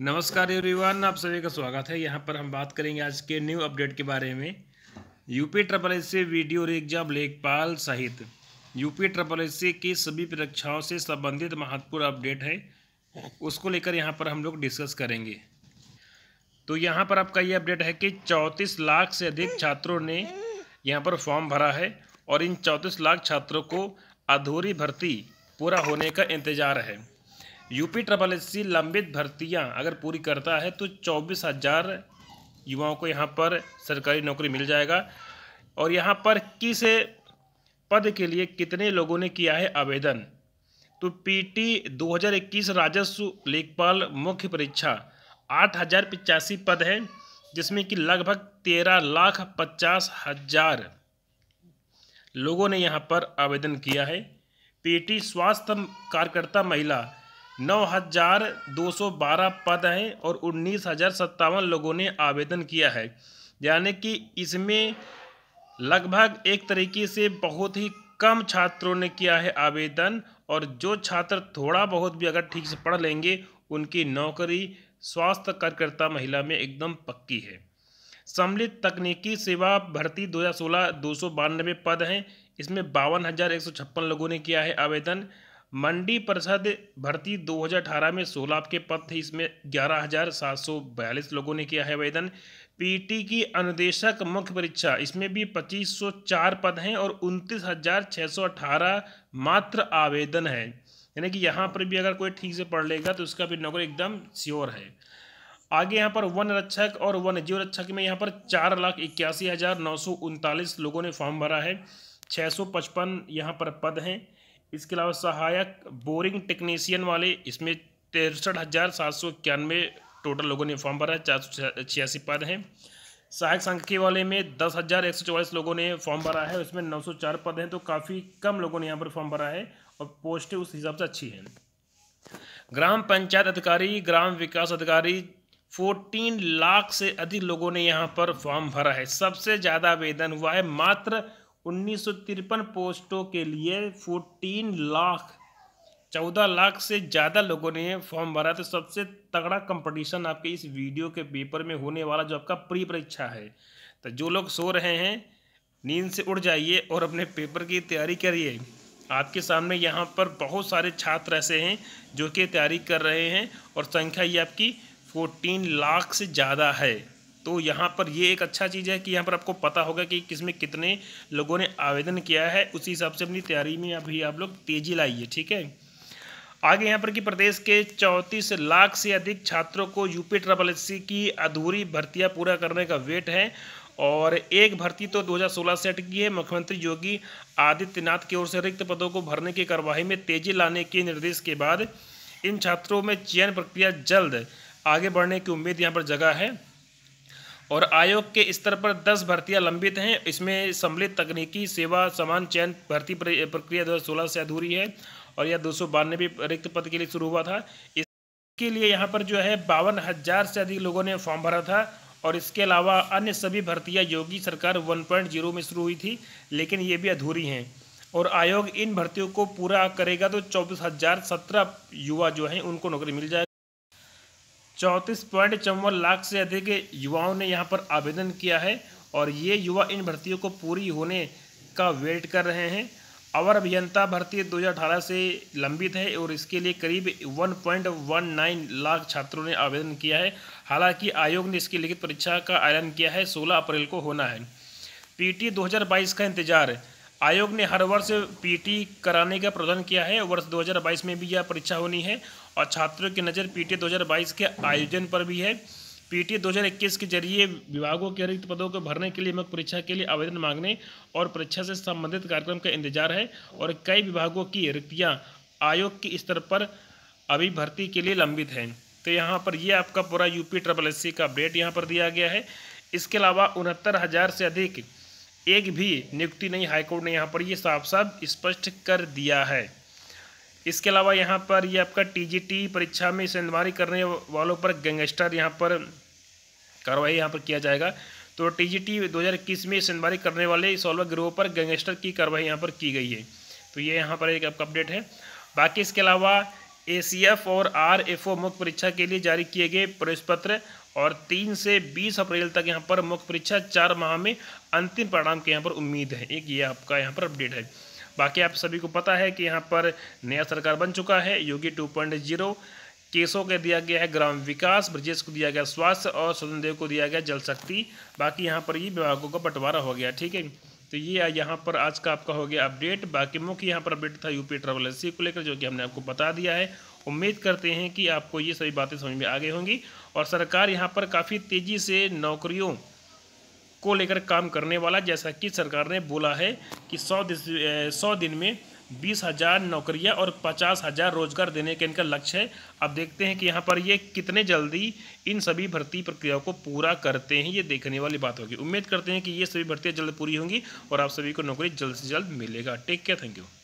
नमस्कार एवरीवन आप सभी का स्वागत है यहाँ पर हम बात करेंगे आज के न्यू अपडेट के बारे में UP triple S C video exam लेखपाल सहित यूपी ट्रिपल एस सी की सभी परीक्षाओं से संबंधित महत्वपूर्ण अपडेट है उसको लेकर यहाँ पर हम लोग डिस्कस करेंगे तो यहाँ पर आपका ये अपडेट है कि चौंतीस लाख से अधिक छात्रों ने यहाँ पर फॉर्म भरा है और इन चौंतीस लाख छात्रों को अधूरी भर्ती पूरा होने का इंतज़ार है यूपी ट्रिपल एस सी लंबित भर्तियां अगर पूरी करता है तो चौबीस हज़ार युवाओं को यहाँ पर सरकारी नौकरी मिल जाएगा और यहाँ पर किस पद के लिए कितने लोगों ने किया है आवेदन तो पीटी 2021 राजस्व लेखपाल मुख्य परीक्षा आठ हज़ार पचासी पद हैं जिसमें कि लगभग तेरह लाख पचास हजार लोगों ने यहाँ पर आवेदन किया है पीटी स्वास्थ्य कार्यकर्ता महिला नौ हज़ार दो सौ बारह पद हैं और उन्नीस हज़ार सत्तावन लोगों ने आवेदन किया है यानी कि इसमें लगभग एक तरीके से बहुत ही कम छात्रों ने किया है आवेदन और जो छात्र थोड़ा बहुत भी अगर ठीक से पढ़ लेंगे उनकी नौकरी स्वास्थ्य कार्यकर्ता महिला में एकदम पक्की है सम्मिलित तकनीकी सेवा भर्ती 2016 दो सौ बानवे पद हैं इसमें बावन हज़ार एक सौ छप्पन लोगों ने किया है आवेदन मंडी परिषद भर्ती 2018 में 16 आपके पद थे इसमें ग्यारह लोगों ने किया है आवेदन पीटी की अनुदेशक मुख्य परीक्षा इसमें भी 2504 पद हैं और उनतीस मात्र आवेदन है यानी कि यहाँ पर भी अगर कोई ठीक से पढ़ लेगा तो उसका भी नौकरी एकदम श्योर है आगे यहाँ पर वन रक्षक और वन जीव रक्षक में यहाँ पर चार लाख इक्यासी हज़ार नौ सौ उनतालीस लोगों ने फॉर्म भरा है छः सौ पचपन यहाँ पर पद हैं इसके अलावा सहायक बोरिंग टेक्नीशियन वाले इसमें तिरसठ हज़ार सात सौ इक्यानवे टोटल लोगों ने फॉर्म भरा है चार सौ छियासी पद हैं सहायक संख्या वाले में दस हज़ार एक सौ चौवालीस लोगों ने फॉर्म भरा है उसमें नौ सौ चार पद हैं तो काफ़ी कम लोगों ने यहाँ पर फॉर्म भरा है और पोस्टें उस हिसाब से अच्छी हैं ग्राम पंचायत अधिकारी ग्राम विकास अधिकारी फोर्टीन लाख से अधिक लोगों ने यहाँ पर फॉर्म भरा है सबसे ज़्यादा आवेदन हुआ है मात्र उन्नीस पोस्टों के लिए 14 लाख 14 लाख से ज़्यादा लोगों ने फॉर्म भरा तो सबसे तगड़ा कंपटीशन आपके इस वीडियो के पेपर में होने वाला जो आपका प्री परीक्षा है तो जो लोग सो रहे हैं नींद से उड़ जाइए और अपने पेपर की तैयारी करिए आपके सामने यहाँ पर बहुत सारे छात्र ऐसे हैं जो कि तैयारी कर रहे हैं और संख्या ये आपकी फोर्टीन लाख से ज़्यादा है तो यहाँ पर ये एक अच्छा चीज़ है कि यहाँ पर आपको पता होगा कि किसमें कितने लोगों ने आवेदन किया है उसी हिसाब से अपनी तैयारी में अभी आप लोग तेज़ी लाइए ठीक है आगे यहाँ पर कि प्रदेश के चौंतीस लाख से अधिक छात्रों को यूपी ट्रबल एस की अधूरी भर्तियाँ पूरा करने का वेट है और एक भर्ती तो 2016 से अटकी है मुख्यमंत्री योगी आदित्यनाथ की ओर से रिक्त पदों को भरने की कार्यवाही में तेजी लाने के निर्देश के बाद इन छात्रों में चयन प्रक्रिया जल्द आगे बढ़ने की उम्मीद यहाँ पर जगह है और आयोग के स्तर पर 10 भर्तियां लंबित हैं इसमें सम्मिलित तकनीकी सेवा समान चयन भर्ती प्रक्रिया 2016 से अधूरी है और यह दो सौ बानवे रिक्त पद के लिए शुरू हुआ था इसके लिए यहाँ पर जो है बावन हज़ार से अधिक लोगों ने फॉर्म भरा था और इसके अलावा अन्य सभी भर्तियाँ योगी सरकार 1.0 में शुरू हुई थी लेकिन ये भी अधूरी हैं और आयोग इन भर्तियों को पूरा करेगा तो चौबीस हज़ार सत्रह युवा जो हैं उनको नौकरी मिल जाएगी चौंतीस पॉइंट चौवन लाख से अधिक युवाओं ने यहाँ पर आवेदन किया है और ये युवा इन भर्तियों को पूरी होने का वेट कर रहे हैं अवर अभियंता भर्ती 2018 से लंबित है और इसके लिए करीब 1.19 लाख छात्रों ने आवेदन किया है हालांकि आयोग ने इसकी लिखित परीक्षा का आयोजन किया है 16 अप्रैल को होना है पीटी 2022 का इंतजार आयोग ने हर वर्ष पीटी कराने का प्रावधान किया है वर्ष 2022 में भी यह परीक्षा होनी है और छात्रों की नज़र पीटी 2022 के आयोजन पर भी है पीटी 2021 के जरिए विभागों के रिक्त पदों को भरने के लिए मुख्य परीक्षा के लिए आवेदन मांगने और परीक्षा से संबंधित कार्यक्रम का इंतजार है और कई विभागों की रिक्तियाँ आयोग के स्तर पर अभी भर्ती के लिए लंबित हैं तो यहाँ पर यह आपका पूरा यूपी ट्रबल एस का अपडेट यहाँ पर दिया गया है इसके अलावा उनहत्तर हज़ार से अधिक एक भी नियुक्ति नहीं हाईकोर्ट ने यहाँ पर ये साफ साफ स्पष्ट कर दिया है इसके अलावा यहाँ पर ये आपका टीजीटी परीक्षा में सेंधमारी करने वालों पर गैंगस्टर यहाँ पर कार्रवाई यहाँ पर किया जाएगा तो टीजीटी 2021 में सेंधमारी करने वाले सॉल्वर ग्रोह पर गैंगस्टर की कार्रवाई यहाँ पर की गई है तो ये यहाँ पर एक आपका अपडेट है बाकी इसके अलावा ए और आर मुख्य परीक्षा के लिए जारी किए गए प्रवेश पत्र और तीन से बीस अप्रैल तक यहाँ पर मुख्य परीक्षा चार माह में अंतिम परिणाम के यहाँ पर उम्मीद है एक ये आपका यहाँ पर अपडेट है बाकी आप सभी को पता है कि यहाँ पर नया सरकार बन चुका है योगी टू पॉइंट जीरो केसों के दिया गया है ग्राम विकास ब्रजेश को दिया गया स्वास्थ्य और स्वतंत्र को दिया गया जल शक्ति बाकी यहाँ पर ही विभागों का बंटवारा हो गया ठीक है तो ये यहाँ पर आज का आपका हो गया अपडेट बाकी मुख्य यहाँ पर अपडेट था यूपी ट्रेवल एजेंसी को लेकर जो कि हमने आपको बता दिया है उम्मीद करते हैं कि आपको ये सभी बातें समझ में आ गई होंगी और सरकार यहाँ पर काफ़ी तेज़ी से नौकरियों को लेकर काम करने वाला जैसा कि सरकार ने बोला है कि सौ सौ दिन में बीस हज़ार नौकरियाँ और पचास हज़ार रोजगार देने का इनका लक्ष्य है अब देखते हैं कि यहाँ पर ये कितने जल्दी इन सभी भर्ती प्रक्रियाओं को पूरा करते हैं ये देखने वाली बात होगी उम्मीद करते हैं कि ये सभी भर्तियाँ जल्द पूरी होंगी और आप सभी को नौकरी जल्द से जल्द मिलेगा टेक केयर थैंक यू